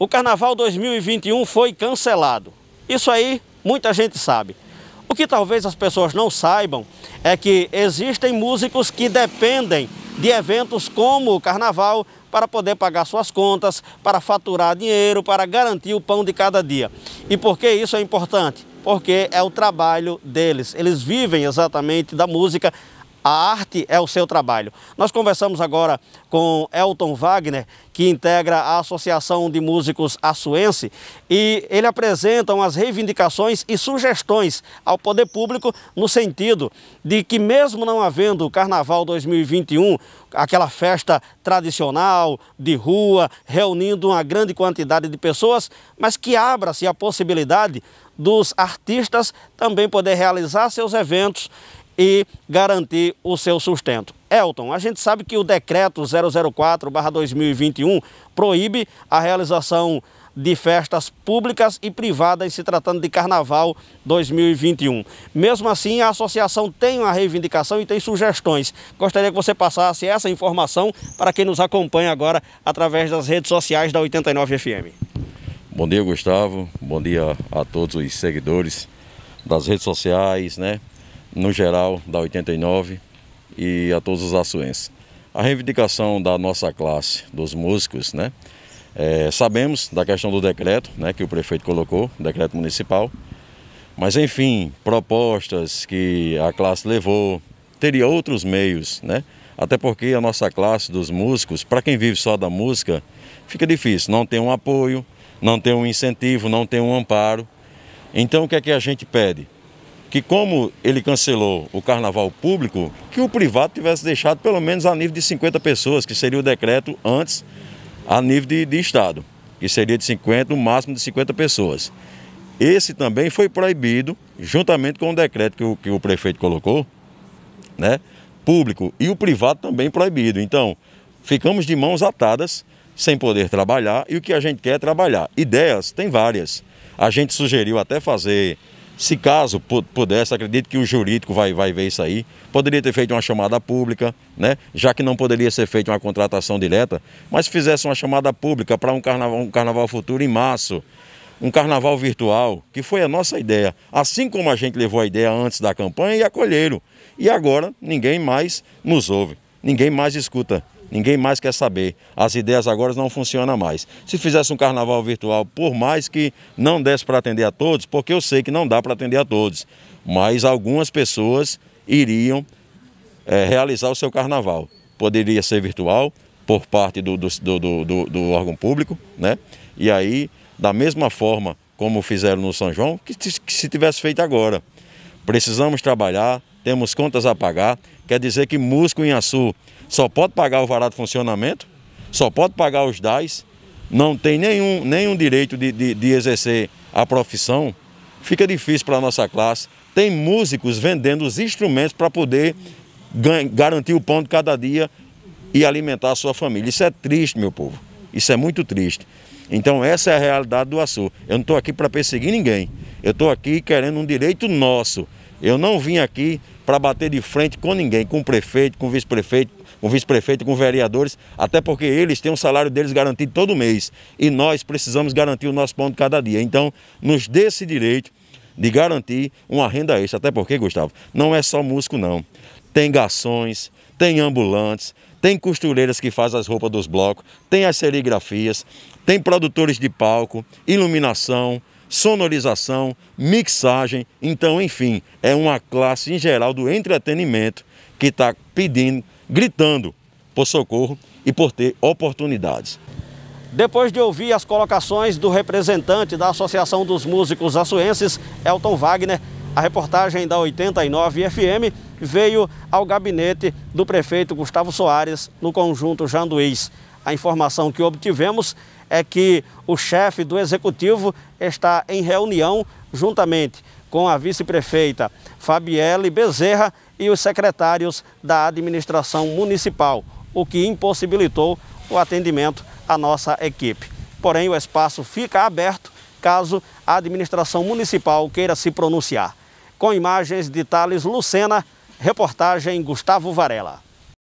o Carnaval 2021 foi cancelado. Isso aí muita gente sabe. O que talvez as pessoas não saibam é que existem músicos que dependem de eventos como o Carnaval para poder pagar suas contas, para faturar dinheiro, para garantir o pão de cada dia. E por que isso é importante? Porque é o trabalho deles. Eles vivem exatamente da música, a arte é o seu trabalho. Nós conversamos agora com Elton Wagner, que integra a Associação de Músicos Açuense, e ele apresenta as reivindicações e sugestões ao poder público no sentido de que mesmo não havendo o Carnaval 2021, aquela festa tradicional de rua, reunindo uma grande quantidade de pessoas, mas que abra-se a possibilidade dos artistas também poder realizar seus eventos e garantir o seu sustento. Elton, a gente sabe que o decreto 004/2021 proíbe a realização de festas públicas e privadas se tratando de Carnaval 2021. Mesmo assim, a associação tem uma reivindicação e tem sugestões. Gostaria que você passasse essa informação para quem nos acompanha agora através das redes sociais da 89 FM. Bom dia, Gustavo. Bom dia a todos os seguidores das redes sociais, né? no geral da 89 e a todos os açuenses. A reivindicação da nossa classe, dos músicos, né? É, sabemos da questão do decreto né, que o prefeito colocou, decreto municipal, mas enfim, propostas que a classe levou, teria outros meios, né? Até porque a nossa classe dos músicos, para quem vive só da música, fica difícil, não tem um apoio, não tem um incentivo, não tem um amparo. Então o que é que a gente pede? que como ele cancelou o carnaval público, que o privado tivesse deixado pelo menos a nível de 50 pessoas, que seria o decreto antes a nível de, de estado, que seria de 50, no máximo de 50 pessoas. Esse também foi proibido, juntamente com o decreto que o, que o prefeito colocou, né? Público e o privado também proibido. Então, ficamos de mãos atadas, sem poder trabalhar, e o que a gente quer é trabalhar. Ideias tem várias. A gente sugeriu até fazer se caso pudesse, acredito que o jurídico vai, vai ver isso aí. Poderia ter feito uma chamada pública, né? já que não poderia ser feita uma contratação direta, mas se fizesse uma chamada pública para um carnaval, um carnaval futuro em março, um carnaval virtual, que foi a nossa ideia. Assim como a gente levou a ideia antes da campanha e acolheram. E agora ninguém mais nos ouve, ninguém mais escuta. Ninguém mais quer saber. As ideias agora não funcionam mais. Se fizesse um carnaval virtual, por mais que não desse para atender a todos, porque eu sei que não dá para atender a todos, mas algumas pessoas iriam é, realizar o seu carnaval. Poderia ser virtual, por parte do, do, do, do, órgão público, né? E aí, da mesma forma como fizeram no São João, que, que se tivesse feito agora. Precisamos trabalhar, temos contas a pagar, Quer dizer que músico em Açu só pode pagar o varado de funcionamento, só pode pagar os DAIs, não tem nenhum, nenhum direito de, de, de exercer a profissão, fica difícil para a nossa classe. Tem músicos vendendo os instrumentos para poder garantir o pão de cada dia e alimentar a sua família. Isso é triste, meu povo. Isso é muito triste. Então essa é a realidade do Açu. Eu não estou aqui para perseguir ninguém. Eu estou aqui querendo um direito nosso. Eu não vim aqui para bater de frente com ninguém, com o prefeito, com o vice-prefeito, com o vice-prefeito, com vereadores, até porque eles têm o salário deles garantido todo mês e nós precisamos garantir o nosso pão de cada dia. Então, nos dê esse direito de garantir uma renda extra, até porque, Gustavo, não é só músico não. Tem garçons, tem ambulantes, tem costureiras que fazem as roupas dos blocos, tem as serigrafias, tem produtores de palco, iluminação, sonorização, mixagem. Então, enfim, é uma classe em geral do entretenimento que está pedindo, gritando por socorro e por ter oportunidades. Depois de ouvir as colocações do representante da Associação dos Músicos Açuenses, Elton Wagner, a reportagem da 89 FM veio ao gabinete do prefeito Gustavo Soares, no conjunto Janduís. A informação que obtivemos é que o chefe do executivo está em reunião juntamente com a vice-prefeita Fabiele Bezerra e os secretários da administração municipal, o que impossibilitou o atendimento à nossa equipe. Porém, o espaço fica aberto caso a administração municipal queira se pronunciar. Com imagens de Thales Lucena, reportagem Gustavo Varela.